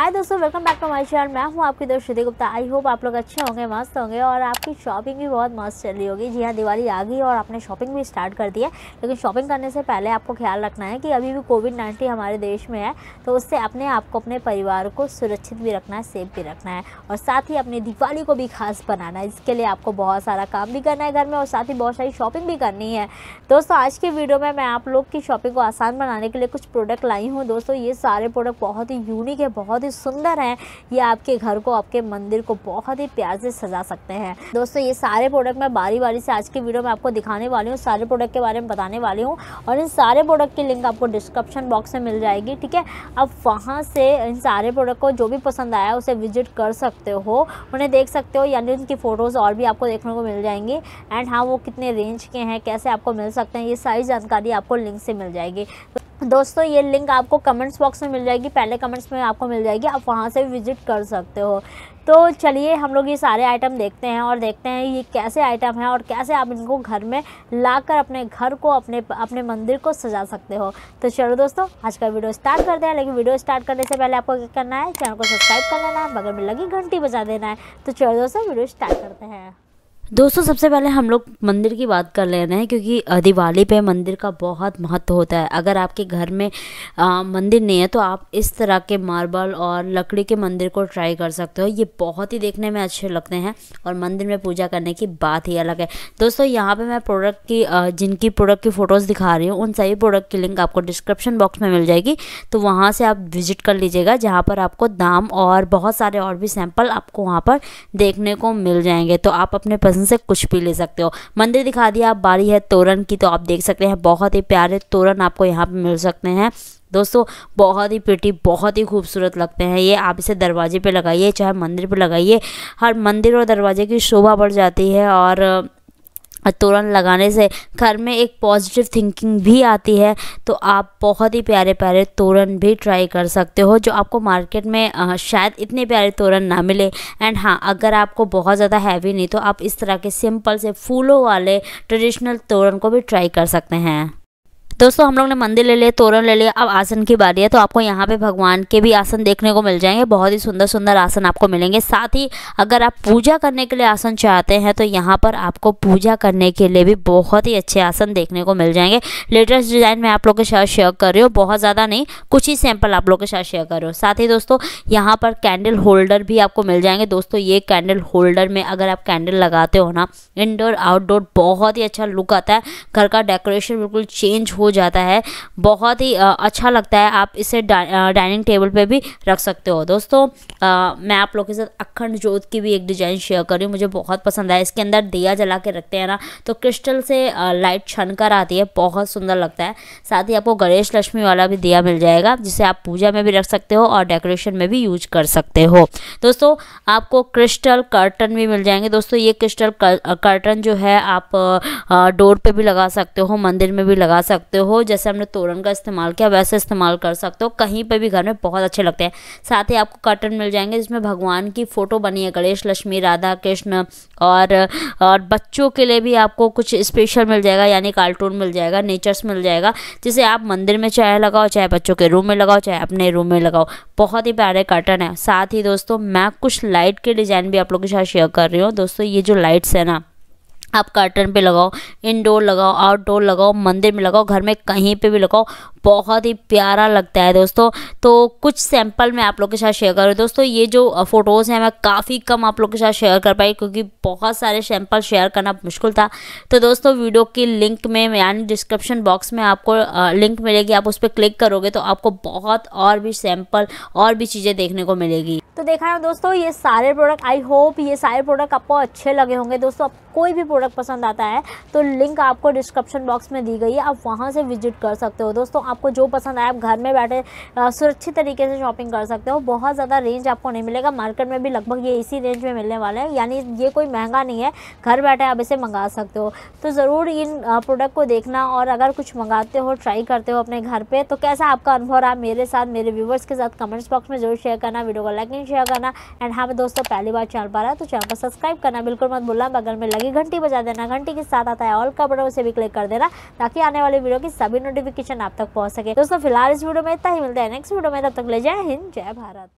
हाय दोस्तों welcome back to my channel मैं हूँ आपकी दोस्त श्रुति गुप्ता आई होप आप लोग अच्छे होंगे मस्त होंगे और आपकी शॉपिंग भी बहुत मस्त चल रही होगी जी हां दिवाली आ गई और आपने शॉपिंग भी स्टार्ट कर दी है लेकिन शॉपिंग करने से पहले आपको ख्याल रखना है कि अभी भी कोविड नाइन्टीन हमारे देश में है तो उससे अपने आप को अपने परिवार को सुरक्षित भी रखना है सेफ भी रखना है और साथ ही अपनी दिवाली को भी खास बनाना है इसके लिए आपको बहुत सारा काम भी करना है घर में और साथ ही बहुत सारी शॉपिंग भी करनी है दोस्तों आज की वीडियो में मैं आप लोग की शॉपिंग को आसान बनाने के लिए कुछ प्रोडक्ट लाई हूँ दोस्तों ये सारे प्रोडक्ट बहुत ही यूनिक है बहुत ही ही सुंदर हैं ये आपके घर को आपके मंदिर को बहुत ही प्यार से सजा सकते हैं दोस्तों ये सारे प्रोडक्ट मैं बारी बारी से आज की वीडियो में आपको दिखाने वाली हूँ सारे प्रोडक्ट के बारे में बताने वाली हूँ और इन सारे प्रोडक्ट की लिंक आपको डिस्क्रिप्शन बॉक्स में मिल जाएगी ठीक है आप वहाँ से इन सारे प्रोडक्ट को जो भी पसंद आया उसे विजिट कर सकते हो उन्हें देख सकते हो यानी उनकी फ़ोटोज़ और भी आपको देखने को मिल जाएंगी एंड हाँ वो कितने रेंज के हैं कैसे आपको मिल सकते हैं ये सारी जानकारी आपको लिंक से मिल जाएगी दोस्तों ये लिंक आपको कमेंट्स बॉक्स में मिल जाएगी पहले कमेंट्स में आपको मिल जाएगी आप वहाँ से विजिट कर सकते हो तो चलिए हम लोग ये सारे आइटम देखते हैं और देखते हैं ये कैसे आइटम हैं और कैसे आप इनको घर में लाकर अपने घर को अपने अपने मंदिर को सजा सकते हो तो चलो दोस्तों आज का वीडियो स्टार्ट करते हैं लेकिन वीडियो स्टार्ट करने से पहले आपको क्या करना है चैनल को सब्सक्राइब कर लेना है बगल में लगी घंटी बजा देना है तो चलो दोस्तों वीडियो स्टार्ट करते हैं दोस्तों सबसे पहले हम लोग मंदिर की बात कर ले रहे हैं क्योंकि दिवाली पे मंदिर का बहुत महत्व होता है अगर आपके घर में आ, मंदिर नहीं है तो आप इस तरह के मार्बल और लकड़ी के मंदिर को ट्राई कर सकते हो ये बहुत ही देखने में अच्छे लगते हैं और मंदिर में पूजा करने की बात ही अलग है दोस्तों यहाँ पर मैं प्रोडक्ट की जिनकी प्रोडक्ट की फ़ोटोज़ दिखा रही हूँ उन सभी प्रोडक्ट की लिंक आपको डिस्क्रिप्शन बॉक्स में मिल जाएगी तो वहाँ से आप विजिट कर लीजिएगा जहाँ पर आपको दाम और बहुत सारे और भी सैंपल आपको वहाँ पर देखने को मिल जाएंगे तो आप अपने पसंद इसमें से कुछ भी ले सकते हो मंदिर दिखा दिया आप बारी है तोरण की तो आप देख सकते हैं बहुत ही प्यारे तोरण आपको यहाँ पर मिल सकते हैं दोस्तों बहुत ही प्रिटी बहुत ही खूबसूरत लगते हैं ये आप इसे दरवाजे पे लगाइए चाहे मंदिर पे लगाइए हर मंदिर और दरवाजे की शोभा बढ़ जाती है और तोरण लगाने से घर में एक पॉजिटिव थिंकिंग भी आती है तो आप बहुत ही प्यारे प्यारे तोरण भी ट्राई कर सकते हो जो आपको मार्केट में शायद इतने प्यारे तोरण ना मिले एंड हाँ अगर आपको बहुत ज़्यादा हैवी नहीं तो आप इस तरह के सिंपल से फूलों वाले ट्रेडिशनल तोरण को भी ट्राई कर सकते हैं दोस्तों हम लोग ने मंदिर ले लिया तोरण ले लिया अब आसन की बारी है तो आपको यहाँ पे भगवान के भी आसन देखने को मिल जाएंगे बहुत ही सुंदर सुंदर आसन आपको मिलेंगे साथ ही अगर आप पूजा करने के लिए आसन चाहते हैं तो यहाँ पर आपको पूजा करने के लिए भी बहुत ही अच्छे आसन देखने को मिल जाएंगे लेटेस्ट डिज़ाइन में आप लोग के साथ शेयर कर रही हूँ बहुत ज़्यादा नहीं कुछ ही सैंपल आप लोग के साथ शेयर कर रही हूँ साथ ही दोस्तों यहाँ पर कैंडल होल्डर भी आपको मिल जाएंगे दोस्तों ये कैंडल होल्डर में अगर आप कैंडल लगाते हो ना इनडोर आउटडोर बहुत ही अच्छा लुक आता है घर का डेकोरेशन बिल्कुल चेंज हो जाता है बहुत ही अच्छा लगता है आप इसे डा, डाइनिंग टेबल पे भी रख सकते हो दोस्तों आ, मैं आप लोग के साथ अखंड जोत की भी एक डिज़ाइन शेयर कर रही हूँ मुझे बहुत पसंद आया इसके अंदर दिया जला के रखते हैं ना तो क्रिस्टल से लाइट छन कर आती है बहुत सुंदर लगता है साथ ही आपको गणेश लक्ष्मी वाला भी दिया मिल जाएगा जिसे आप पूजा में भी रख सकते हो और डेकोरेशन में भी यूज कर सकते हो दोस्तों आपको क्रिस्टल कर्टन भी मिल जाएंगे दोस्तों ये क्रिस्टल कर्टन जो है आप डोर पे भी लगा सकते हो मंदिर में भी लगा सकते हो हो जैसे हमने तोरण का इस्तेमाल किया वैसे इस्तेमाल कर सकते हो कहीं पर भी घर में बहुत अच्छे लगते हैं साथ ही आपको कर्टन मिल जाएंगे जिसमें भगवान की फ़ोटो बनी है गणेश लक्ष्मी राधा कृष्ण और और बच्चों के लिए भी आपको कुछ स्पेशल मिल जाएगा यानी कार्टून मिल जाएगा नेचर्स मिल जाएगा जिसे आप मंदिर में चाहे लगाओ चाहे बच्चों के रूम में लगाओ चाहे अपने रूम में लगाओ बहुत ही प्यारे कर्टन है साथ ही दोस्तों मैं कुछ लाइट के डिज़ाइन भी आप लोगों के साथ शेयर कर रही हूँ दोस्तों ये जो लाइट्स है ना आप कर्टन पे लगाओ इनडोर लगाओ आउटडोर लगाओ मंदिर में लगाओ घर में कहीं पे भी लगाओ बहुत ही प्यारा लगता है दोस्तों तो कुछ सैंपल मैं आप लोग के साथ शेयर करूँ दोस्तों ये जो फ़ोटोज़ हैं मैं काफ़ी कम आप लोग के साथ शेयर कर पाई क्योंकि बहुत सारे सैंपल शेयर करना मुश्किल था तो दोस्तों वीडियो की लिंक में यानी डिस्क्रिप्शन बॉक्स में आपको लिंक मिलेगी आप उस पर क्लिक करोगे तो आपको बहुत और भी सैंपल और भी चीज़ें देखने को मिलेगी तो देखा ना दोस्तों ये सारे प्रोडक्ट आई होप ये सारे प्रोडक्ट आपको अच्छे लगे होंगे दोस्तों आप कोई भी प्रोडक्ट पसंद आता है तो लिंक आपको डिस्क्रिप्शन बॉक्स में दी गई है आप वहाँ से विजिट कर सकते हो दोस्तों आपको जो पसंद आए आप घर में बैठे सुरक्षित तरीके से शॉपिंग कर सकते हो बहुत ज़्यादा रेंज आपको नहीं मिलेगा मार्केट में भी लगभग ये इसी रेंज में मिलने वाले हैं यानी ये कोई महंगा नहीं है घर बैठे आप इसे मंगा सकते हो तो ज़रूर इन प्रोडक्ट को देखना और अगर कुछ मंगाते हो ट्राई करते हो अपने घर पर तो कैसा आपका अनुभव रहा मेरे साथ मेरे व्यूवर्स के साथ कमेंट्स बॉक्स में जरूर शेयर करना वीडियो को लाइक एंड शेयर करना एंड हाँ दोस्तों पहली बार चैनल पर आए तो चैनल को सब्सक्राइब करना बिल्कुल मत बोलना बगल में लगी घंटी बजा देना घंटी के साथ आता है ऑल का बटन उसे भी क्लिक कर देना ताकि आने वाले वीडियो की सभी नोटिफिकेशन आप तक पहुंच सके दोस्तों फिलहाल इस वीडियो में इतना ही मिलता है नेक्स्ट वीडियो में तब तक ले जय हिंद जय भारत